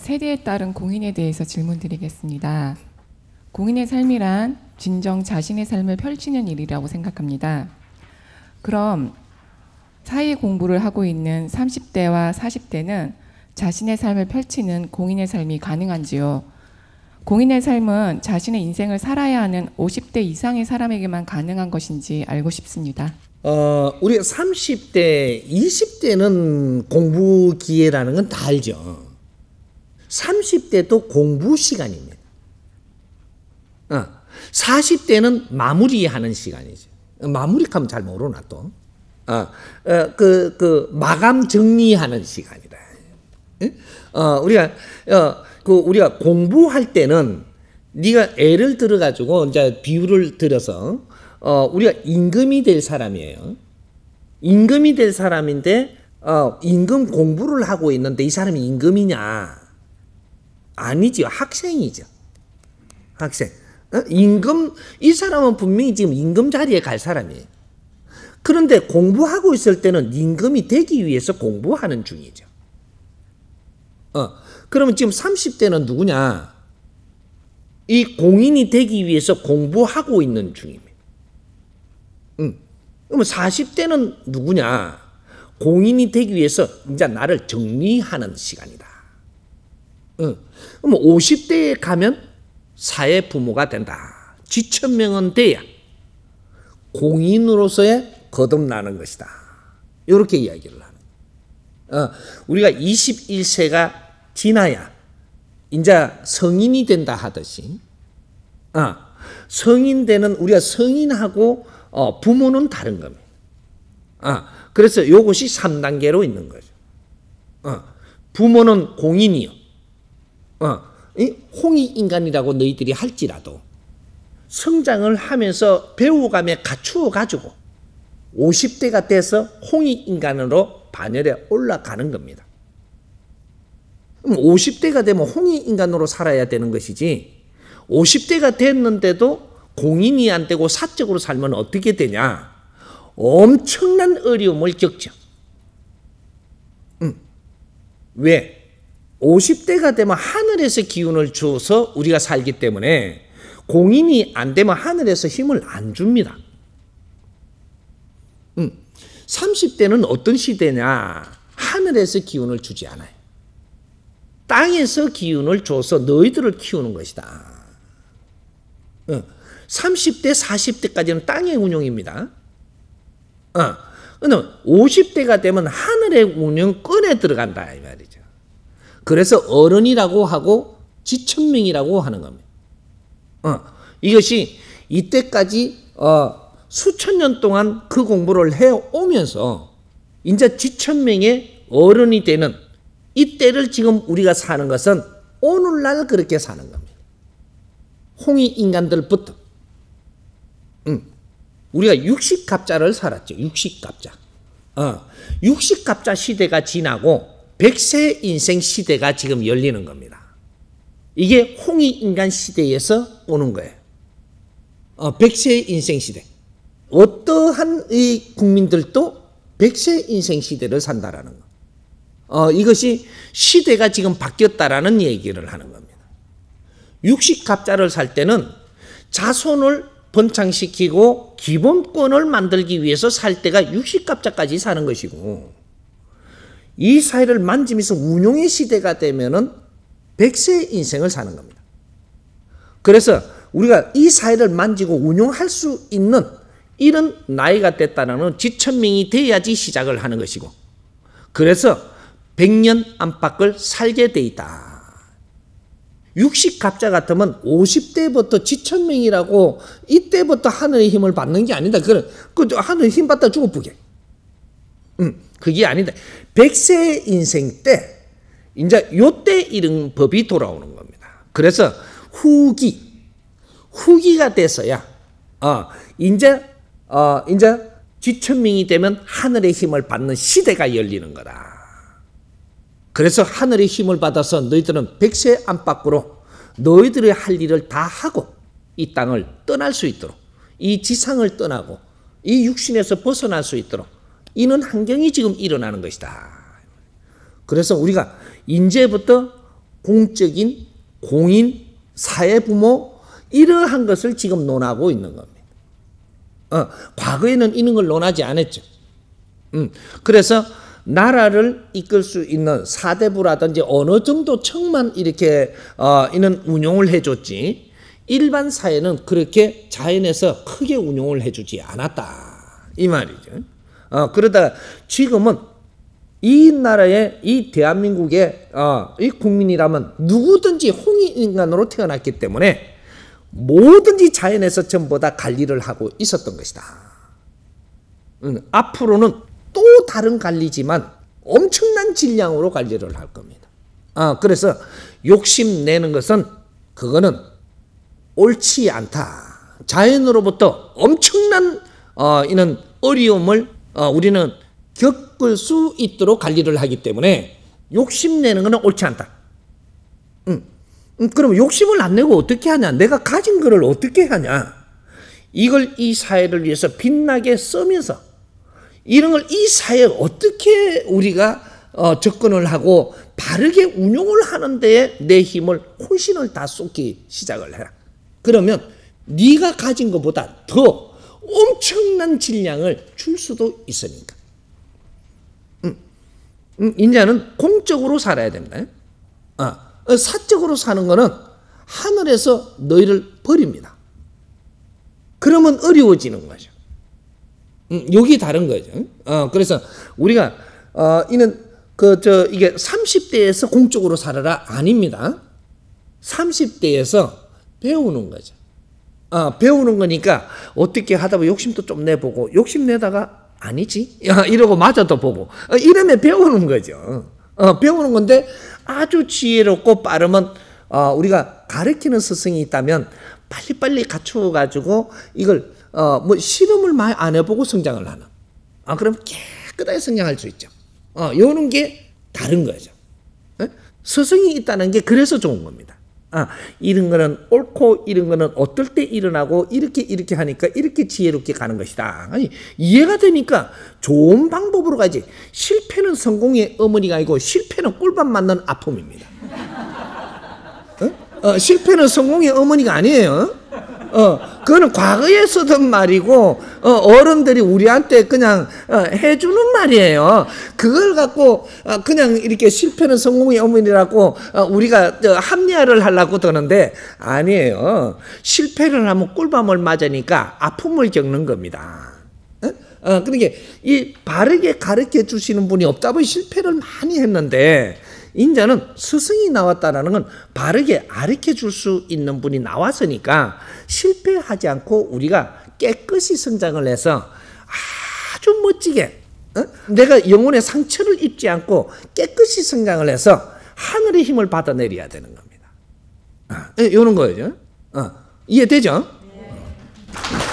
세대에 따른 공인에 대해서 질문드리겠습니다. 공인의 삶이란 진정 자신의 삶을 펼치는 일이라고 생각합니다. 그럼 사회 공부를 하고 있는 30대와 40대는 자신의 삶을 펼치는 공인의 삶이 가능한지요? 공인의 삶은 자신의 인생을 살아야 하는 50대 이상의 사람에게만 가능한 것인지 알고 싶습니다. 어, 우리 30대, 20대는 공부 기회라는 건 다 알죠. 30대도 공부 시간입니다. 40대는 어, 마무리하는 시간이죠. 마무리하면 잘 모르나 또. 어, 어, 그, 그, 마감 정리하는 시간이다. 우리가, 그, 우리가 공부할 때는 네가 애를 들어가지고 이제 비유를 들어서 어, 우리가 임금이 될 사람이에요. 임금이 될 사람인데 어, 임금 공부를 하고 있는데 이 사람이 임금이냐? 아니지 학생이죠. 학생. 어? 임금, 이 사람은 분명히 지금 임금 자리에 갈 사람이에요. 그런데 공부하고 있을 때는 임금이 되기 위해서 공부하는 중이죠. 어, 그러면 지금 30대는 누구냐? 이 공인이 되기 위해서 공부하고 있는 중입니다. 음. 그러면 40대는 누구냐? 공인이 되기 위해서 이제 나를 정리하는 시간이다. 어. 그럼 50대에 가면 사회 부모가 된다. 지천명은 돼야 공인으로서의 거듭나는 것이다. 이렇게 이야기를 하는 어, 우리가 21세가 지나야 이제 성인이 된다 하듯이 어, 성인 되는 우리가 성인하고 어, 부모는 다른 겁니다. 어, 그래서 이것이 3단계로 있는 거죠. 어, 부모는 공인이요. 어, 홍이 인간이라고 너희들이 할지라도 성장을 하면서 배우감에 갖추어 가지고 50대가 돼서 홍이 인간으로 반열에 올라가는 겁니다. 50대가 되면 홍이 인간으로 살아야 되는 것이지 50대가 됐는데도 공인이 안 되고 사적으로 살면 어떻게 되냐? 엄청난 어려움을 겪죠. 음. 왜? 50대가 되면 하늘에서 기운을 주어서 우리가 살기 때문에 공인이 안 되면 하늘에서 힘을 안 줍니다. 음, 30대는 어떤 시대냐? 하늘에서 기운을 주지 않아요. 땅에서 기운을 줘서 너희들을 키우는 것이다. 30대, 어, 40대까지는 땅의 운용입니다. 어, 근데 50대가 되면 하늘의 운영 끈에 들어간다 이 말이죠. 그래서 어른이라고 하고 지천명이라고 하는 겁니다. 어, 이것이 이때까지 어, 수천 년 동안 그 공부를 해오면서 이제 지천명의 어른이 되는 이때를 지금 우리가 사는 것은 오늘날 그렇게 사는 겁니다. 홍이 인간들부터 음, 우리가 육식갑자를 살았죠. 육식갑자. 어, 육식갑자 시대가 지나고 100세 인생 시대가 지금 열리는 겁니다. 이게 홍익 인간 시대에서 오는 거예요. 어, 100세 인생 시대. 어떠한 이 국민들도 100세 인생 시대를 산다라는 거. 어, 이것이 시대가 지금 바뀌었다라는 얘기를 하는 겁니다. 60갑자를 살 때는 자손을 번창시키고 기본권을 만들기 위해서 살 때가 60갑자까지 사는 것이고 이 사회를 만지면서 운용의 시대가 되면은 100세의 인생을 사는 겁니다. 그래서 우리가 이 사회를 만지고 운용할 수 있는 이런 나이가 됐다는 지천명이 돼야지 시작을 하는 것이고 그래서 100년 안팎을 살게 돼 있다. 60 갑자 같으면 50대부터 지천명이라고 이때부터 하늘의 힘을 받는 게 아니다. 그 하늘의 힘 받다 죽어보게. 음. 그게 아닌데백세 인생 때, 이제 요 때 이런 법이 돌아오는 겁니다. 그래서 후기, 후기가 돼서야, 어, 이제, 어, 이제 지천명이 되면 하늘의 힘을 받는 시대가 열리는 거다. 그래서 하늘의 힘을 받아서 너희들은 백세 안팎으로 너희들의 할 일을 다 하고 이 땅을 떠날 수 있도록 이 지상을 떠나고 이 육신에서 벗어날 수 있도록 이는 환경이 지금 일어나는 것이다. 그래서 우리가 인제부터 공적인 공인 사회 부모 이러한 것을 지금 논하고 있는 겁니다. 어, 과거에는 이런 걸 논하지 않았죠. 음, 그래서 나라를 이끌 수 있는 사대부라든지 어느 정도 층만 이렇게 어, 이는 운용을 해줬지 일반 사회는 그렇게 자연에서 크게 운용을 해주지 않았다 이 말이죠. 어, 그러다 지금은 이 나라의 이 대한민국의 어, 이 국민이라면 누구든지 홍익인간으로 태어났기 때문에 뭐든지 자연에서 전부 다 관리를 하고 있었던 것이다. 음, 앞으로는 또 다른 관리지만 엄청난 질량으로 관리를 할 겁니다. 아, 그래서 욕심 내는 것은 그거는 옳지 않다. 자연으로부터 엄청난 어, 이런 어려움을 어, 우리는 겪을 수 있도록 관리를 하기 때문에 욕심내는 것은 옳지 않다. 음. 음, 그럼 욕심을 안 내고 어떻게 하냐? 내가 가진 것을 어떻게 하냐? 이걸 이 사회를 위해서 빛나게 쓰면서 이런 걸 이 사회에 어떻게 우리가 어, 접근을 하고 바르게 운용을 하는 데에 내 힘을 훨씬을 다 쏟기 시작을 해라. 그러면 네가 가진 것보다 더 엄청난 질량을 줄 수도 있으니까. 음, 음 인자는 공적으로 살아야 됩니다. 아, 사적으로 사는 거는 하늘에서 너희를 버립니다. 그러면 어려워지는 거죠. 음, 여기 다른 거죠. 어, 그래서 우리가 어, 이는 그 저 이게 30대에서 공적으로 살아라 아닙니다. 30대에서 배우는 거죠. 어, 배우는 거니까 어떻게 하다 보면 욕심도 좀 내보고 욕심 내다가 아니지 이러고 맞아도 보고 어, 이러면 배우는 거죠. 어, 배우는 건데 아주 지혜롭고 빠르면 어, 우리가 가르키는 스승이 있다면 빨리빨리 갖춰가지고 이걸 어, 뭐 실험을 많이 안 해보고 성장을 하는. 아 그럼 깨끗하게 성장할 수 있죠. 어, 요런 게 다른 거죠. 에? 어? 스승이 있다는 게 그래서 좋은 겁니다. 아, 이런 거는 옳고 이런 거는 어떨 때 일어나고 이렇게 이렇게 하니까 이렇게 지혜롭게 가는 것이다. 아니, 이해가 되니까 좋은 방법으로 가지. 실패는 성공의 어머니가 아니고 실패는 꿀밤 맞는 아픔입니다. 어? 어, 실패는 성공의 어머니가 아니에요. 어, 그거는 과거에 쓰던 말이고, 어, 어른들이 우리한테 그냥, 어, 해주는 말이에요. 그걸 갖고, 어, 그냥 이렇게 실패는 성공의 어머니라고, 어, 우리가 합리화를 하려고 드는데, 아니에요. 실패를 하면 꿀밤을 맞으니까 아픔을 겪는 겁니다. 어, 그러니까 이 바르게 가르쳐 주시는 분이 없다 보니 실패를 많이 했는데, 인자는 스승이 나왔다라는 건 바르게 아르켜 줄수 있는 분이 나왔으니까 실패하지 않고 우리가 깨끗이 성장을 해서 아주 멋지게 어? 내가 영혼의 상처를 입지 않고 깨끗이 성장을 해서 하늘의 힘을 받아내려야 되는 겁니다. 아, 이런 거예요. 어, 이해되죠? 네.